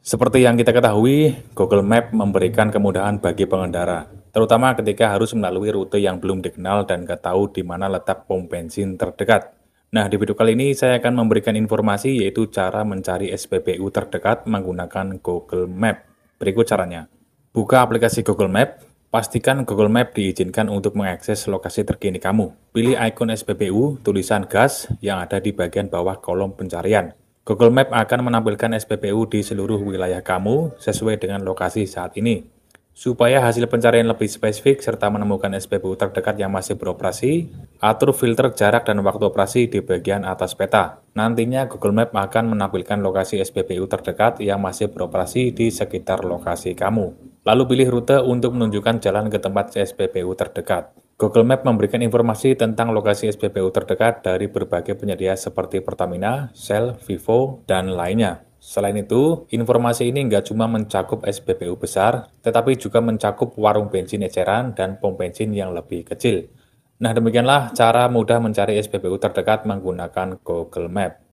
Seperti yang kita ketahui, Google Map memberikan kemudahan bagi pengendara, terutama ketika harus melalui rute yang belum dikenal dan gak tahu di mana letak pom bensin terdekat. Nah, di video kali ini saya akan memberikan informasi yaitu cara mencari SPBU terdekat menggunakan Google Map. Berikut caranya. Buka aplikasi Google Map, pastikan Google Map diizinkan untuk mengakses lokasi terkini kamu. Pilih ikon SPBU, tulisan gas yang ada di bagian bawah kolom pencarian. Google Map akan menampilkan SPBU di seluruh wilayah kamu sesuai dengan lokasi saat ini. Supaya hasil pencarian lebih spesifik serta menemukan SPBU terdekat yang masih beroperasi, atur filter jarak dan waktu operasi di bagian atas peta. Nantinya Google Map akan menampilkan lokasi SPBU terdekat yang masih beroperasi di sekitar lokasi kamu. Lalu pilih rute untuk menunjukkan jalan ke tempat SPBU terdekat. Google Map memberikan informasi tentang lokasi SPBU terdekat dari berbagai penyedia seperti Pertamina, Shell, Vivo, dan lainnya. Selain itu, informasi ini nggak cuma mencakup SPBU besar, tetapi juga mencakup warung bensin eceran dan pom bensin yang lebih kecil. Nah, demikianlah cara mudah mencari SPBU terdekat menggunakan Google Map.